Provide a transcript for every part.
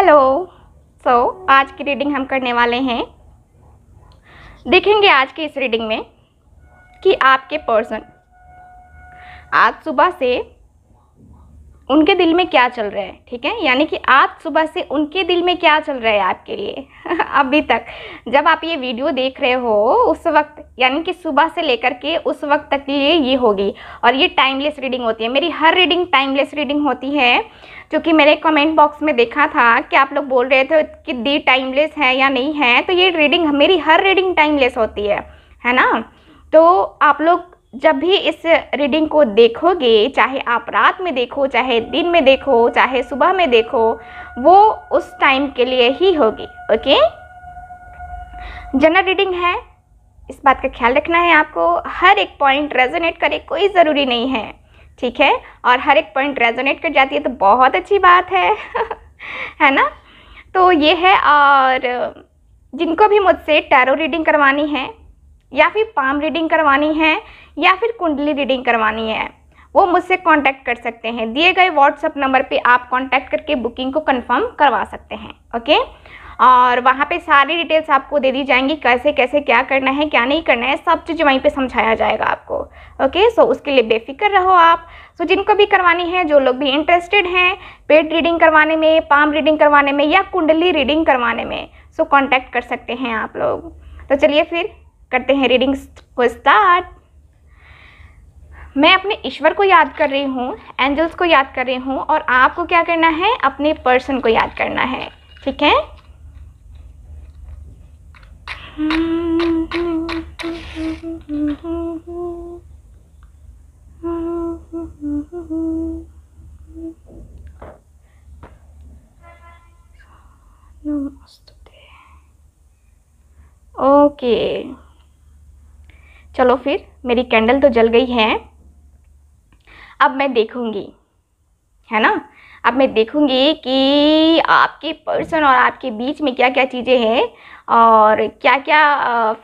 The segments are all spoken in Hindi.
हेलो सो so, आज की रीडिंग हम करने वाले हैं देखेंगे आज की इस रीडिंग में कि आपके पर्सन आज सुबह से उनके दिल में क्या चल रहा है ठीक है यानी कि आज सुबह से उनके दिल में क्या चल रहा है आपके लिए अभी तक जब आप ये वीडियो देख रहे हो उस वक्त यानी कि सुबह से लेकर के उस वक्त तक के लिए ये होगी और ये टाइमलेस रीडिंग होती है मेरी हर रीडिंग टाइमलेस रीडिंग होती है क्योंकि मैंने कमेंट बॉक्स में देखा था कि आप लोग बोल रहे थे कि दी टाइमलेस है या नहीं है तो ये रीडिंग मेरी हर रीडिंग टाइमलेस होती है है ना तो आप लोग जब भी इस रीडिंग को देखोगे चाहे आप रात में देखो चाहे दिन में देखो चाहे सुबह में देखो वो उस टाइम के लिए ही होगी ओके जनरल रीडिंग है इस बात का ख्याल रखना है आपको हर एक पॉइंट रेजोनेट करे कोई ज़रूरी नहीं है ठीक है और हर एक पॉइंट रेजोनेट कर जाती है तो बहुत अच्छी बात है है ना तो ये है और जिनको भी मुझसे टैरो रीडिंग करवानी है या फिर पाम रीडिंग करवानी है या फिर कुंडली रीडिंग करवानी है वो मुझसे कांटेक्ट कर सकते हैं दिए गए व्हाट्सअप नंबर पे आप कांटेक्ट करके बुकिंग को कंफर्म करवा सकते हैं ओके और वहाँ पे सारी डिटेल्स आपको दे दी जाएंगी कैसे कैसे क्या करना है क्या नहीं करना है सब चीज़ वहीं पे समझाया जाएगा आपको ओके सो उसके लिए बेफिक्र रहो आप सो जिनको भी करवानी है जो लोग भी इंटरेस्टेड हैं पेट रीडिंग करवाने में पाम रीडिंग करवाने में या कुंडली रीडिंग करवाने में सो कॉन्टैक्ट कर सकते हैं आप लोग तो चलिए फिर करते हैं रीडिंग्स को स्टार्ट मैं अपने ईश्वर को याद कर रही हूँ एंजल्स को याद कर रही हूँ और आपको क्या करना है अपने पर्सन को याद करना है ठीक है ओके चलो फिर मेरी कैंडल तो जल गई है अब मैं देखूंगी है ना अब मैं देखूंगी कि आपके पर्सन और आपके बीच में क्या क्या चीज़ें हैं और क्या क्या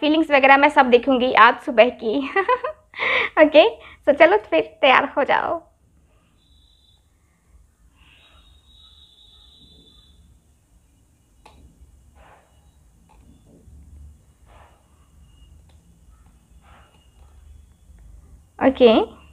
फीलिंग्स वगैरह मैं सब देखूंगी आज सुबह की ओके सो so, चलो फिर तैयार हो जाओ ओके okay.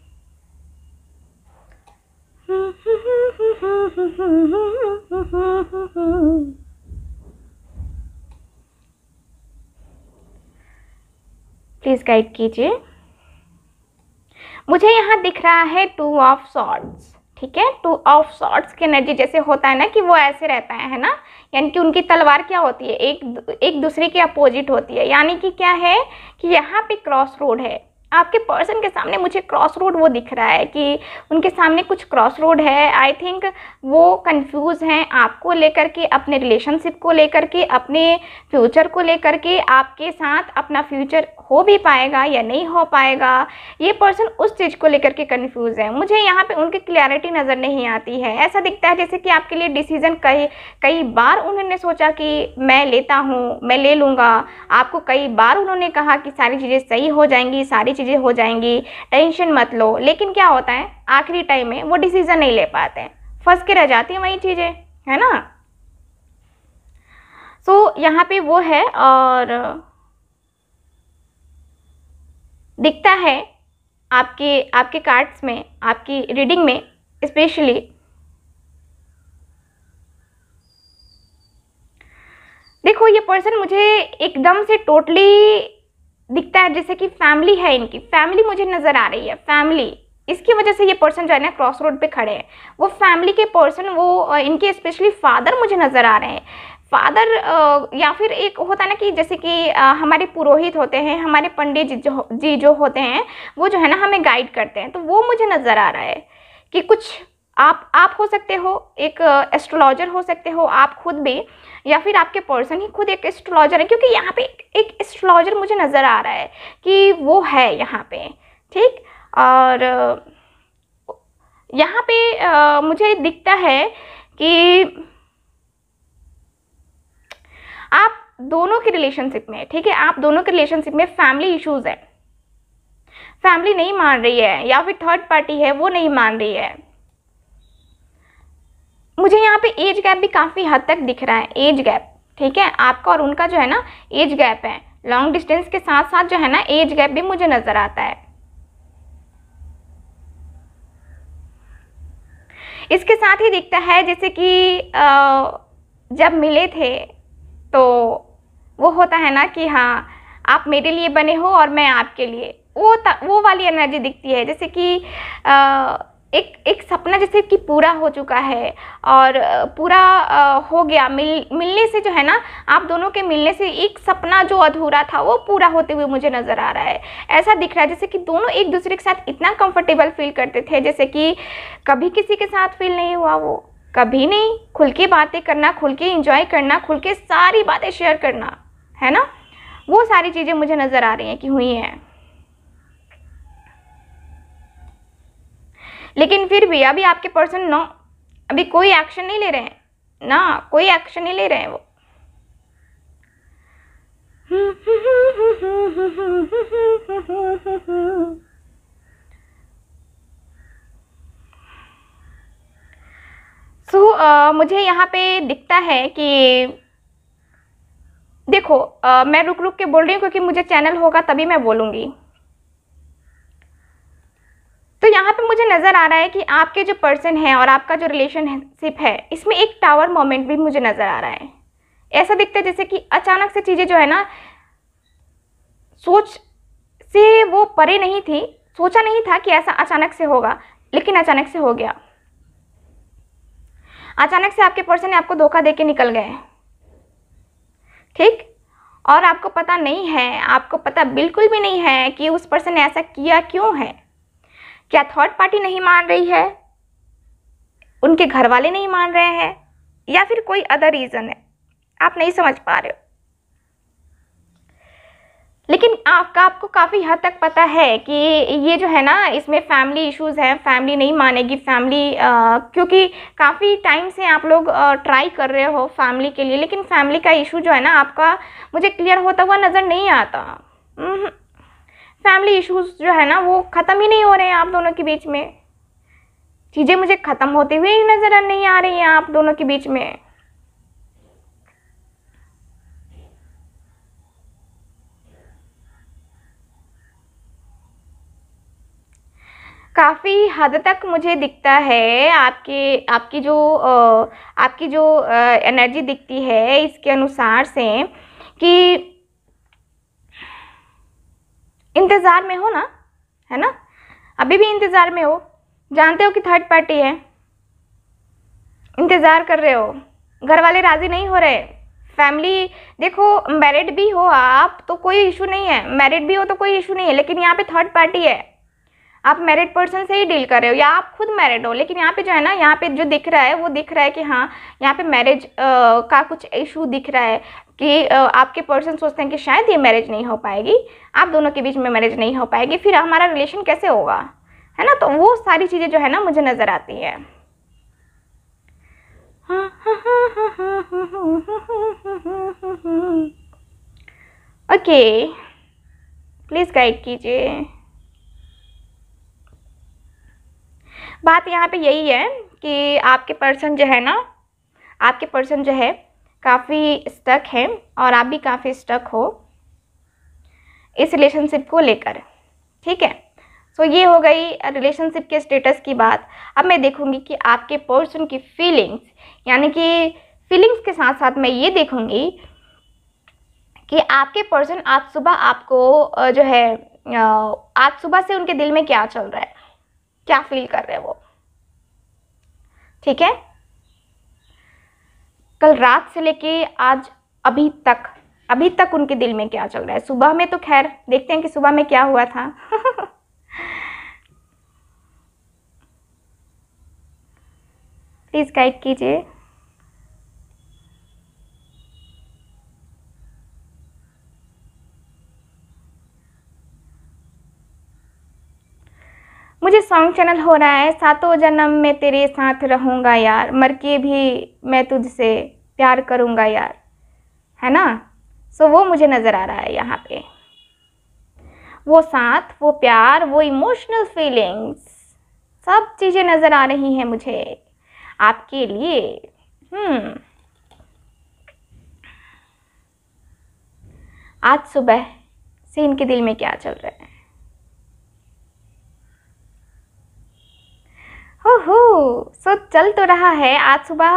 प्लीज़ गाइड कीजिए मुझे यहाँ दिख रहा है टू ऑफ सॉर्ट्स ठीक है टू ऑफ सॉर्ट्स के एनर्जी जैसे होता है ना कि वो ऐसे रहता है ना यानी कि उनकी तलवार क्या होती है एक एक दूसरे के अपोजिट होती है यानी कि क्या है कि यहाँ पे क्रॉस रोड है आपके पर्सन के सामने मुझे क्रॉस रोड वो दिख रहा है कि उनके सामने कुछ क्रॉस रोड है आई थिंक वो कंफ्यूज हैं आपको लेकर के अपने रिलेशनशिप को लेकर के अपने फ्यूचर को लेकर के आपके साथ अपना फ्यूचर हो भी पाएगा या नहीं हो पाएगा ये पर्सन उस चीज़ को लेकर के कन्फ्यूज़ है मुझे यहाँ पे उनकी क्लैरिटी नज़र नहीं आती है ऐसा दिखता है जैसे कि आपके लिए डिसीज़न कई कई बार उन्होंने सोचा कि मैं लेता हूँ मैं ले लूँगा आपको कई बार उन्होंने कहा कि सारी चीज़ें सही हो जाएंगी सारी चीज़ें हो जाएंगी टेंशन मत लो लेकिन क्या होता है आखिरी टाइम में वो डिसीज़न नहीं ले पाते हैं फंस के रह जाती हैं वही चीज़ें है ना सो so, यहाँ पे वो है और दिखता है आपके आपके कार्ड्स में आपकी रीडिंग में स्पेशली देखो ये पर्सन मुझे एकदम से टोटली दिखता है जैसे कि फैमिली है इनकी फैमिली मुझे नज़र आ रही है फैमिली इसकी वजह से ये पर्सन जो है ना क्रॉस रोड पे खड़े हैं वो फैमिली के पर्सन वो इनके स्पेशली फादर मुझे नज़र आ रहे हैं फादर या फिर एक होता है ना कि जैसे कि हमारे पुरोहित होते हैं हमारे पंडित जी जो जी जो होते हैं वो जो है ना हमें गाइड करते हैं तो वो मुझे नज़र आ रहा है कि कुछ आप आप हो सकते हो एक एस्ट्रोलॉजर हो सकते हो आप खुद भी या फिर आपके पर्सन ही खुद एक एस्ट्रोलॉजर है क्योंकि यहाँ पे एक एस्ट्रोलॉजर मुझे नज़र आ रहा है कि वो है यहाँ पे ठीक और यहाँ पे आ, मुझे दिखता है कि आप दोनों के रिलेशनशिप में ठीक है आप दोनों के रिलेशनशिप में फैमिली इश्यूज है फैमिली नहीं मान रही है या फिर थर्ड पार्टी है वो नहीं मान रही है मुझे यहाँ पे एज गैप भी काफ़ी हद तक दिख रहा है एज गैप ठीक है आपका और उनका जो है ना एज गैप है लॉन्ग डिस्टेंस के साथ साथ जो है ना एज गैप भी मुझे नज़र आता है इसके साथ ही दिखता है जैसे कि जब मिले थे तो वो होता है ना कि हाँ आप मेरे लिए बने हो और मैं आपके लिए वो वो वाली एनर्जी दिखती है जैसे कि आ, एक एक सपना जैसे कि पूरा हो चुका है और पूरा हो गया मिल मिलने से जो है ना आप दोनों के मिलने से एक सपना जो अधूरा था वो पूरा होते हुए मुझे नज़र आ रहा है ऐसा दिख रहा है जैसे कि दोनों एक दूसरे के साथ इतना कंफर्टेबल फील करते थे जैसे कि कभी किसी के साथ फील नहीं हुआ वो कभी नहीं खुल के बातें करना खुल के इंजॉय करना खुल के सारी बातें शेयर करना है ना वो सारी चीज़ें मुझे नज़र आ रही हैं कि हुई हैं लेकिन फिर भी अभी आपके पर्सन नो अभी कोई एक्शन नहीं ले रहे हैं ना कोई एक्शन नहीं ले रहे हैं वो सो so, uh, मुझे यहाँ पे दिखता है कि देखो uh, मैं रुक रुक के बोल रही हूँ क्योंकि मुझे चैनल होगा तभी मैं बोलूँगी तो यहाँ पे मुझे नज़र आ रहा है कि आपके जो पर्सन है और आपका जो रिलेशनशिप है इसमें एक टावर मोमेंट भी मुझे नज़र आ रहा है ऐसा दिखता है जैसे कि अचानक से चीज़ें जो है ना सोच से वो परे नहीं थी सोचा नहीं था कि ऐसा अचानक से होगा लेकिन अचानक से हो गया अचानक से आपके पर्सन ने आपको धोखा देके निकल गए ठीक और आपको पता नहीं है आपको पता बिल्कुल भी नहीं है कि उस पर्सन ने ऐसा किया क्यों है क्या थर्ड पार्टी नहीं मान रही है उनके घर वाले नहीं मान रहे हैं या फिर कोई अदर रीज़न है आप नहीं समझ पा रहे हो लेकिन आपका आपको काफ़ी हद तक पता है कि ये जो है ना इसमें फैमिली इश्यूज हैं फैमिली नहीं मानेगी फैमिली क्योंकि काफ़ी टाइम से आप लोग ट्राई कर रहे हो फैमिली के लिए लेकिन फैमिली का इशू जो है ना आपका मुझे क्लियर होता हुआ नज़र नहीं आता हम्म, फैमिली इश्यूज जो है ना वो ख़त्म ही नहीं हो रहे हैं आप दोनों के बीच में चीज़ें मुझे ख़त्म होते हुए ही नज़र नहीं आ रही हैं आप दोनों के बीच में काफ़ी हद तक मुझे दिखता है आपके आपकी जो आपकी जो एनर्जी दिखती है इसके अनुसार से कि इंतज़ार में हो ना है ना अभी भी इंतज़ार में हो जानते हो कि थर्ड पार्टी है इंतज़ार कर रहे हो घर वाले राज़ी नहीं हो रहे फैमिली देखो मैरिड भी हो आप तो कोई इशू नहीं है मैरिड भी हो तो कोई इशू नहीं है लेकिन यहाँ पे थर्ड पार्टी है आप मैरिड पर्सन से ही डील कर रहे हो या आप खुद मैरिड हो लेकिन यहाँ पे जो है ना यहाँ पे जो दिख रहा है वो दिख रहा है कि हाँ यहाँ पे मैरिज का कुछ इशू दिख रहा है कि आपके पर्सन सोचते हैं कि शायद ये मैरिज नहीं हो पाएगी आप दोनों के बीच में मैरिज नहीं हो पाएगी फिर हमारा रिलेशन कैसे होगा है ना तो वो सारी चीज़ें जो है ना मुझे नज़र आती है ओके प्लीज़ गाइड कीजिए बात यहाँ पे यही है कि आपके पर्सन जो है ना आपके पर्सन जो है काफ़ी स्टक हैं और आप भी काफ़ी स्टक हो इस रिलेशनशिप को लेकर ठीक है सो so, ये हो गई रिलेशनशिप के स्टेटस की बात अब मैं देखूंगी कि आपके पर्सन की फीलिंग्स यानी कि फीलिंग्स के साथ साथ मैं ये देखूंगी कि आपके पर्सन आज सुबह आपको जो है आज सुबह से उनके दिल में क्या चल रहा है क्या फील कर रहे हैं वो ठीक है कल रात से लेके आज अभी तक अभी तक उनके दिल में क्या चल रहा है सुबह में तो खैर देखते हैं कि सुबह में क्या हुआ था प्लीज़ गाइड कीजिए मुझे सॉन्ग चैनल हो रहा है सातों जन्म में तेरे साथ रहूँगा यार मर के भी मैं तुझसे प्यार करूँगा यार है ना सो वो मुझे नज़र आ रहा है यहाँ पे वो साथ वो प्यार वो इमोशनल फीलिंग्स सब चीज़ें नज़र आ रही हैं मुझे आपके लिए हम्म आज सुबह से इनके दिल में क्या चल रहा है हो हो सो चल तो रहा है आज सुबह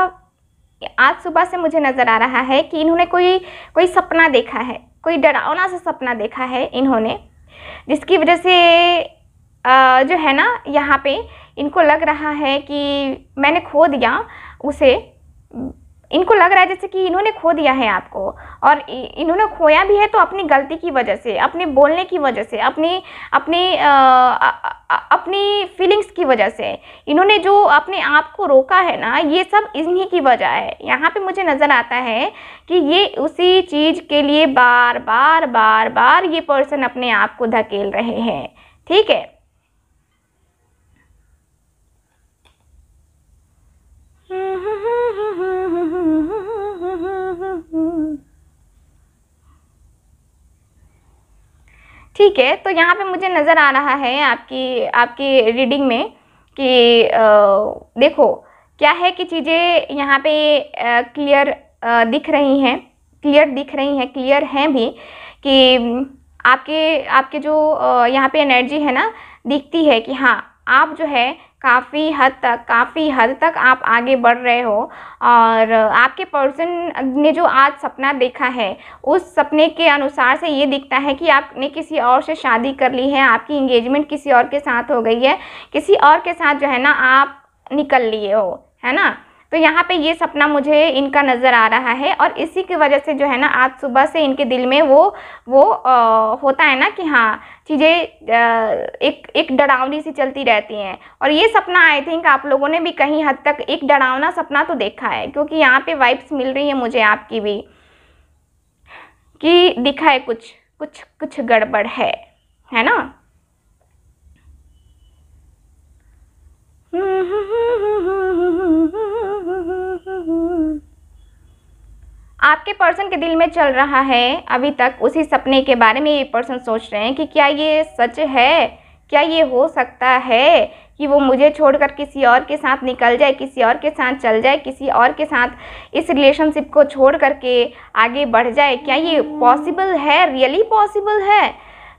आज सुबह से मुझे नज़र आ रहा है कि इन्होंने कोई कोई सपना देखा है कोई डरावना सा सपना देखा है इन्होंने जिसकी वजह से जो है ना यहाँ पे इनको लग रहा है कि मैंने खो दिया उसे इनको लग रहा है जैसे कि इन्होंने खो दिया है आपको और इन्होंने खोया भी है तो अपनी गलती की वजह से अपने बोलने की वजह से अपनी अपनी अपनी फीलिंग्स की वजह से इन्होंने जो अपने आप को रोका है ना ये सब इन्हीं की वजह है यहाँ पे मुझे नज़र आता है कि ये उसी चीज़ के लिए बार बार बार बार ये पर्सन अपने आप को धकेल रहे हैं ठीक है हम्म हम्म हम्म हम्म, हम्म। ठीक है तो यहाँ पे मुझे नज़र आ रहा है आपकी आपकी रीडिंग में कि आ, देखो क्या है कि चीज़ें यहाँ पे आ, क्लियर आ, दिख रही हैं क्लियर दिख रही हैं क्लियर हैं भी कि आपके आपके जो यहाँ पे एनर्जी है ना दिखती है कि हाँ आप जो है काफ़ी हद तक काफ़ी हद तक आप आगे बढ़ रहे हो और आपके पर्सन ने जो आज सपना देखा है उस सपने के अनुसार से ये दिखता है कि आपने किसी और से शादी कर ली है आपकी इंगेजमेंट किसी और के साथ हो गई है किसी और के साथ जो है ना आप निकल लिए हो है ना तो यहाँ पे ये सपना मुझे इनका नज़र आ रहा है और इसी की वजह से जो है ना आज सुबह से इनके दिल में वो वो आ, होता है ना कि हाँ चीज़ें एक एक डरावनी सी चलती रहती हैं और ये सपना आई थिंक आप लोगों ने भी कहीं हद तक एक डरावना सपना तो देखा है क्योंकि यहाँ पे वाइब्स मिल रही है मुझे आपकी भी कि दिखा है कुछ कुछ कुछ गड़बड़ है है ना हम्म, हम्म, हम्म, हम्म आपके पर्सन के दिल में चल रहा है अभी तक उसी सपने के बारे में ये पर्सन सोच रहे हैं कि क्या ये सच है क्या ये हो सकता है कि वो मुझे छोड़कर किसी और के साथ निकल जाए किसी और के साथ चल जाए किसी और के साथ इस रिलेशनशिप को छोड़ करके आगे बढ़ जाए क्या ये पॉसिबल है रियली पॉसिबल है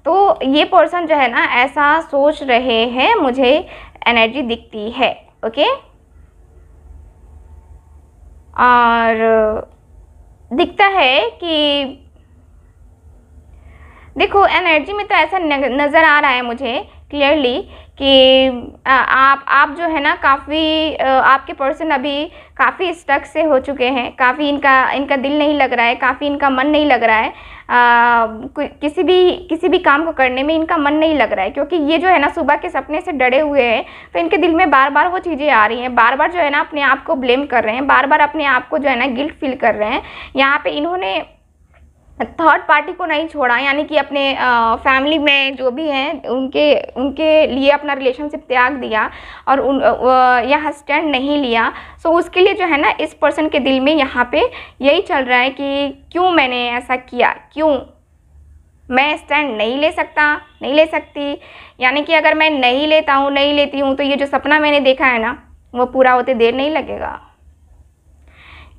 तो ये पर्सन जो है ना ऐसा सोच रहे हैं मुझे एनर्जी दिखती है ओके और दिखता है कि देखो एनर्जी में तो ऐसा नज़र आ रहा है मुझे क्लियरली कि आप आप जो है ना काफ़ी आपके पर्सन अभी काफ़ी स्टक से हो चुके हैं काफ़ी इनका इनका दिल नहीं लग रहा है काफ़ी इनका मन नहीं लग रहा है आ, किसी भी किसी भी काम को करने में इनका मन नहीं लग रहा है क्योंकि ये जो है ना सुबह के सपने से डरे हुए हैं तो इनके दिल में बार बार वो चीज़ें आ रही हैं बार बार जो है ना अपने आप को ब्लेम कर रहे हैं बार बार अपने आप को जो है ना गिल्ट फील कर रहे हैं यहाँ पर इन्होंने थर्ड पार्टी को नहीं छोड़ा यानी कि अपने फैमिली में जो भी हैं उनके उनके लिए अपना रिलेशनशिप त्याग दिया और उन यहाँ स्टैंड नहीं लिया सो उसके लिए जो है ना इस पर्सन के दिल में यहाँ पे यही चल रहा है कि क्यों मैंने ऐसा किया क्यों मैं स्टैंड नहीं ले सकता नहीं ले सकती यानी कि अगर मैं नहीं लेता हूँ नहीं लेती हूँ तो ये जो सपना मैंने देखा है ना वो पूरा होते देर नहीं लगेगा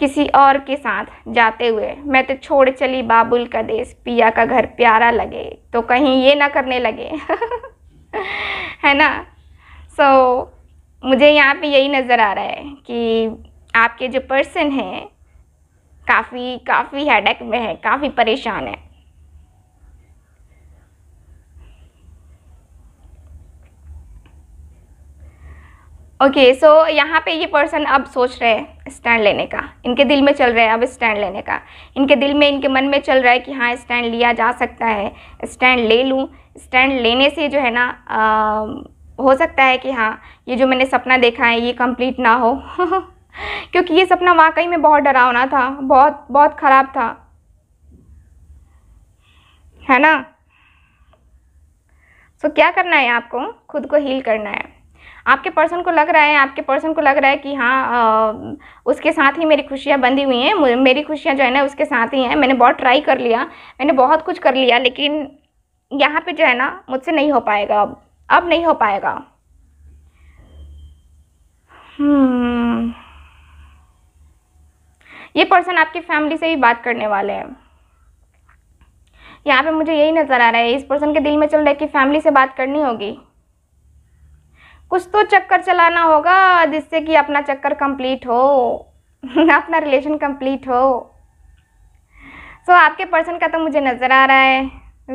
किसी और के साथ जाते हुए मैं तो छोड़ चली बाबुल का देश पिया का घर प्यारा लगे तो कहीं ये ना करने लगे है ना सो so, मुझे यहाँ पे यही नज़र आ रहा है कि आपके जो पर्सन हैं काफ़ी काफ़ी हेडेक में है काफ़ी परेशान है ओके okay, सो so यहाँ पे ये पर्सन अब सोच रहे हैं स्टैंड लेने का इनके दिल में चल रहा है अब स्टैंड लेने का इनके दिल में इनके मन में चल रहा है कि हाँ स्टैंड लिया जा सकता है स्टैंड ले लूँ स्टैंड लेने से जो है ना आ, हो सकता है कि हाँ ये जो मैंने सपना देखा है ये कंप्लीट ना हो क्योंकि ये सपना वाकई में बहुत डरावना था बहुत बहुत ख़राब था है ना सो so, क्या करना है आपको खुद को हील करना है आपके पर्सन को लग रहा है आपके पर्सन को लग रहा है कि हाँ उसके साथ ही मेरी खुशियाँ बंधी हुई हैं मेरी खुशियाँ जो है ना उसके साथ ही हैं मैंने बहुत ट्राई कर लिया मैंने बहुत कुछ कर लिया लेकिन यहाँ पे जो है ना मुझसे नहीं हो पाएगा अब अब नहीं हो पाएगा हम्म। ये पर्सन आपकी फैमिली से भी बात करने वाले हैं यहाँ पे मुझे यही नज़र आ रहा है इस पर्सन के दिल में चल रहा है कि फैमिली से बात करनी होगी कुछ तो चक्कर चलाना होगा जिससे कि अपना चक्कर कंप्लीट हो अपना रिलेशन कंप्लीट हो सो so, आपके पर्सन का तो मुझे नज़र आ रहा है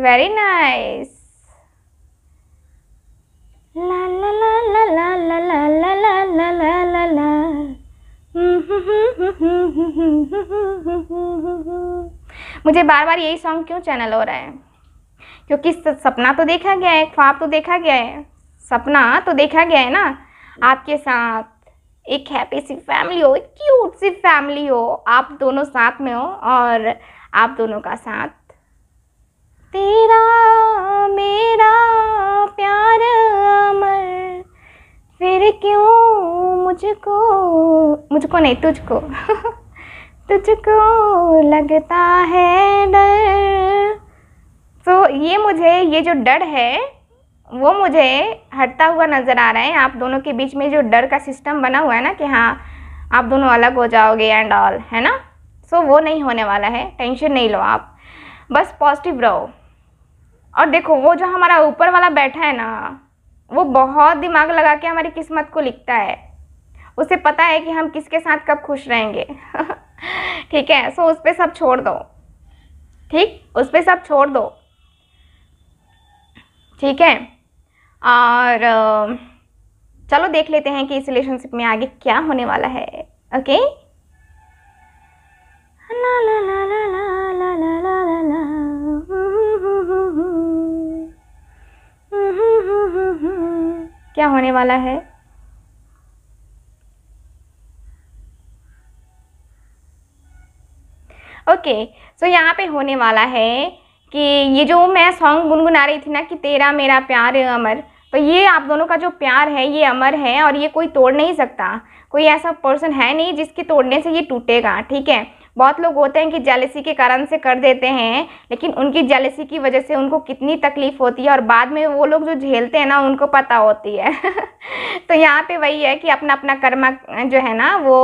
वेरी नाइस ला ला ला ला ला ला ला ला ला ला ला ला ला मुझे बार बार यही सॉन्ग क्यों चैनल हो रहा है क्योंकि सपना तो देखा गया है ख्वाब तो देखा गया है सपना तो देखा गया है ना आपके साथ एक हैप्पी सी फैमिली हो एक क्यूट सी फैमिली हो आप दोनों साथ में हो और आप दोनों का साथ तेरा मेरा प्यार अमर फिर क्यों मुझको मुझको नहीं तुझको तुझको लगता है डर तो so, ये मुझे ये जो डर है वो मुझे हटता हुआ नज़र आ रहा है आप दोनों के बीच में जो डर का सिस्टम बना हुआ है ना कि हाँ आप दोनों अलग हो जाओगे एंड ऑल है ना सो so, वो नहीं होने वाला है टेंशन नहीं लो आप बस पॉजिटिव रहो और देखो वो जो हमारा ऊपर वाला बैठा है ना वो बहुत दिमाग लगा के हमारी किस्मत को लिखता है उसे पता है कि हम किसके साथ कब खुश रहेंगे ठीक है सो so, उस पर सब छोड़ दो ठीक उस पर सब छोड़ दो ठीक है और चलो देख लेते हैं कि इस रिलेशनशिप में आगे क्या होने वाला है ओके क्या होने वाला है ओके सो यहाँ पे होने वाला है कि ये जो मैं सॉन्ग गुनगुना रही थी ना कि तेरा मेरा प्यार अमर तो ये आप दोनों का जो प्यार है ये अमर है और ये कोई तोड़ नहीं सकता कोई ऐसा पर्सन है नहीं जिसके तोड़ने से ये टूटेगा ठीक है बहुत लोग होते हैं कि जेलेसी के कारण से कर देते हैं लेकिन उनकी जेलेसी की वजह से उनको कितनी तकलीफ होती है और बाद में वो लोग जो झेलते हैं ना उनको पता होती है तो यहाँ पे वही है कि अपना अपना कर्मा जो है ना वो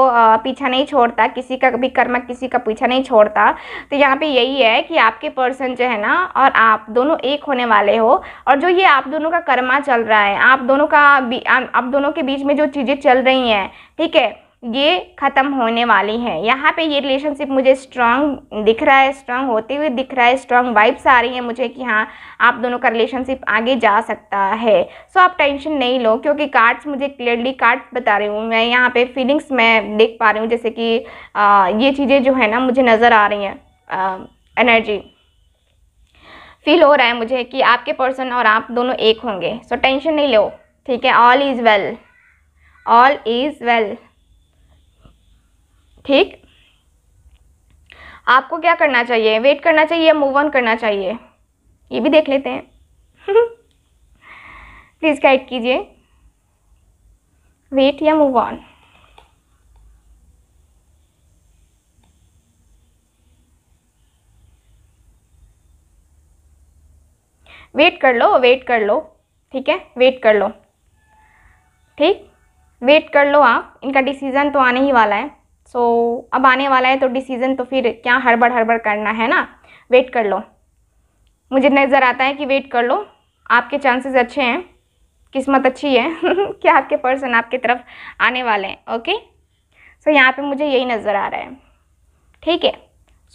पीछा नहीं छोड़ता किसी का भी कर्मा किसी का पीछा नहीं छोड़ता तो यहाँ पे यही है कि आपके पर्सन जो है ना और आप दोनों एक होने वाले हो और जो ये आप दोनों का कर्मा चल रहा है आप दोनों का आप दोनों के बीच में जो चीज़ें चल रही हैं ठीक है ये ख़त्म होने वाली है यहाँ पे ये रिलेशनशिप मुझे स्ट्रांग दिख रहा है स्ट्रांग होते हुए दिख रहा है स्ट्रांग वाइब्स आ रही है मुझे कि हाँ आप दोनों का रिलेशनशिप आगे जा सकता है सो आप टेंशन नहीं लो क्योंकि कार्ड्स मुझे क्लियरली कार्ड्स बता रही हूँ मैं यहाँ पे फीलिंग्स मैं देख पा रही हूँ जैसे कि आ, ये चीज़ें जो है ना मुझे नज़र आ रही हैं एनर्जी फील हो रहा है मुझे कि आपके पर्सन और आप दोनों एक होंगे सो so, टेंशन नहीं लो ठीक है all is well all is well ठीक आपको क्या करना चाहिए वेट करना चाहिए या मूव ऑन करना चाहिए ये भी देख लेते हैं प्लीज़ गाइड कीजिए वेट या मूव ऑन वेट कर लो वेट कर लो ठीक है वेट कर लो ठीक वेट कर लो आप इनका डिसीज़न तो आने ही वाला है सो so, अब आने वाला है तो डिसीज़न तो फिर क्या हड़बड़ हड़बड़ करना है ना वेट कर लो मुझे नज़र आता है कि वेट कर लो आपके चांसेस अच्छे हैं किस्मत अच्छी है कि आपके पर्सन आपके तरफ आने वाले हैं ओके सो so, यहाँ पे मुझे यही नज़र आ रहा है ठीक है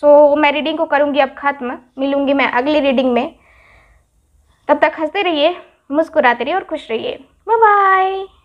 सो so, मैं रीडिंग को करूँगी अब ख़त्म मिलूँगी मैं अगली रीडिंग में तब तक हंसते रहिए मुस्कुराते रहिए और खुश रहिए बाय बाय